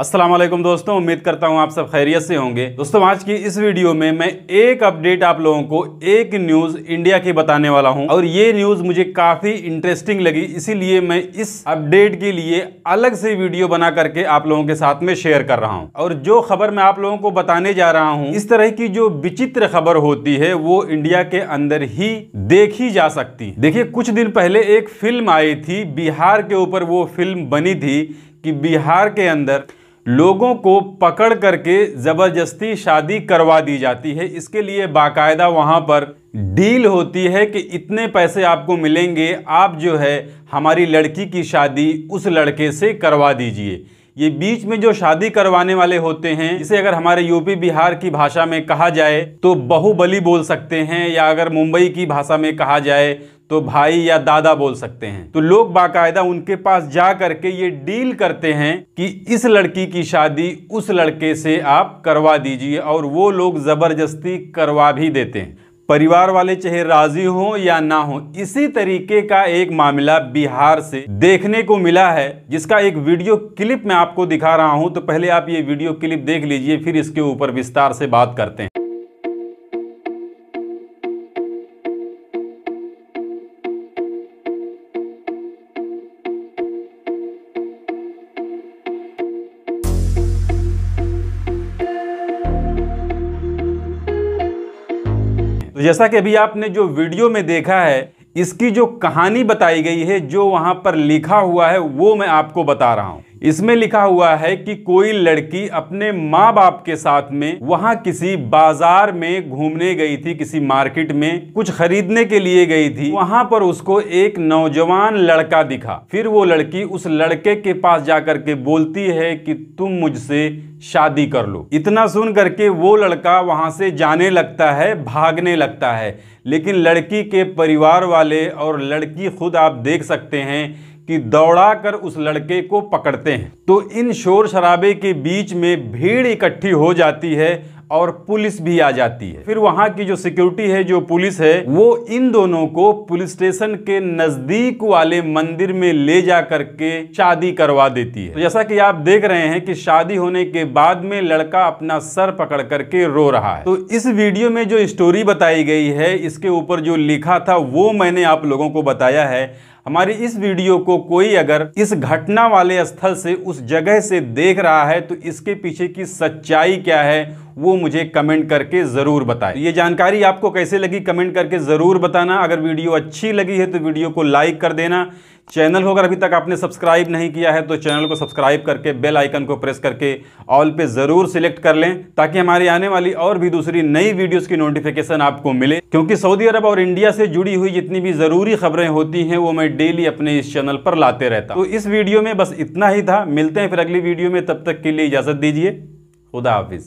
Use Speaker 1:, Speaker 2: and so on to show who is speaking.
Speaker 1: असलम दोस्तों उम्मीद करता हूँ आप सब खैरियत से होंगे दोस्तों आज की इस वीडियो में मैं एक अपडेट आप लोगों को एक न्यूज़ इंडिया की बताने वाला हूँ और ये न्यूज़ मुझे काफ़ी इंटरेस्टिंग लगी इसीलिए मैं इस अपडेट के लिए अलग से वीडियो बना करके आप लोगों के साथ में शेयर कर रहा हूँ और जो खबर मैं आप लोगों को बताने जा रहा हूँ इस तरह की जो विचित्र खबर होती है वो इंडिया के अंदर ही देखी जा सकती देखिये कुछ दिन पहले एक फिल्म आई थी बिहार के ऊपर वो फिल्म बनी थी कि बिहार के अंदर लोगों को पकड़ करके ज़बरदस्ती शादी करवा दी जाती है इसके लिए बाकायदा वहाँ पर डील होती है कि इतने पैसे आपको मिलेंगे आप जो है हमारी लड़की की शादी उस लड़के से करवा दीजिए ये बीच में जो शादी करवाने वाले होते हैं जिसे अगर हमारे यूपी बिहार की भाषा में कहा जाए तो बहुबली बोल सकते हैं या अगर मुंबई की भाषा में कहा जाए तो भाई या दादा बोल सकते हैं तो लोग बाकायदा उनके पास जा करके ये डील करते हैं कि इस लड़की की शादी उस लड़के से आप करवा दीजिए और वो लोग ज़बरदस्ती करवा भी देते हैं परिवार वाले चाहे राजी हो या ना हो इसी तरीके का एक मामला बिहार से देखने को मिला है जिसका एक वीडियो क्लिप मैं आपको दिखा रहा हूं तो पहले आप ये वीडियो क्लिप देख लीजिए फिर इसके ऊपर विस्तार से बात करते हैं तो जैसा कि अभी आपने जो वीडियो में देखा है इसकी जो कहानी बताई गई है जो वहाँ पर लिखा हुआ है वो मैं आपको बता रहा हूँ इसमें लिखा हुआ है कि कोई लड़की अपने माँ बाप के साथ में वहाँ किसी बाजार में घूमने गई थी किसी मार्केट में कुछ खरीदने के लिए गई थी वहाँ पर उसको एक नौजवान लड़का दिखा फिर वो लड़की उस लड़के के पास जाकर के बोलती है कि तुम मुझसे शादी कर लो इतना सुन करके वो लड़का वहाँ से जाने लगता है भागने लगता है लेकिन लड़की के परिवार वाले और लड़की खुद आप देख सकते हैं कि दौड़ाकर उस लड़के को पकड़ते हैं तो इन शोर शराबे के बीच में भीड़ इकट्ठी हो जाती है और पुलिस भी आ जाती है फिर वहां की जो सिक्योरिटी है जो पुलिस है वो इन दोनों को पुलिस स्टेशन के नज़दीक वाले मंदिर में ले जा करके शादी करवा देती है तो जैसा कि आप देख रहे हैं कि शादी होने के बाद में लड़का अपना सर पकड़ करके रो रहा है तो इस वीडियो में जो स्टोरी बताई गई है इसके ऊपर जो लिखा था वो मैंने आप लोगों को बताया है हमारी इस वीडियो को कोई अगर इस घटना वाले स्थल से उस जगह से देख रहा है तो इसके पीछे की सच्चाई क्या है वो मुझे कमेंट करके ज़रूर बताएं ये जानकारी आपको कैसे लगी कमेंट करके ज़रूर बताना अगर वीडियो अच्छी लगी है तो वीडियो को लाइक कर देना चैनल को अगर अभी तक आपने सब्सक्राइब नहीं किया है तो चैनल को सब्सक्राइब करके बेल आइकन को प्रेस करके ऑल पे ज़रूर सिलेक्ट कर लें ताकि हमारी आने वाली और भी दूसरी नई वीडियोस की नोटिफिकेशन आपको मिले क्योंकि सऊदी अरब और इंडिया से जुड़ी हुई जितनी भी ज़रूरी खबरें होती हैं वो मैं डेली अपने इस चैनल पर लाते रहता तो इस वीडियो में बस इतना ही था मिलते हैं फिर अगली वीडियो में तब तक के लिए इजाज़त दीजिए खुदा हाफिज़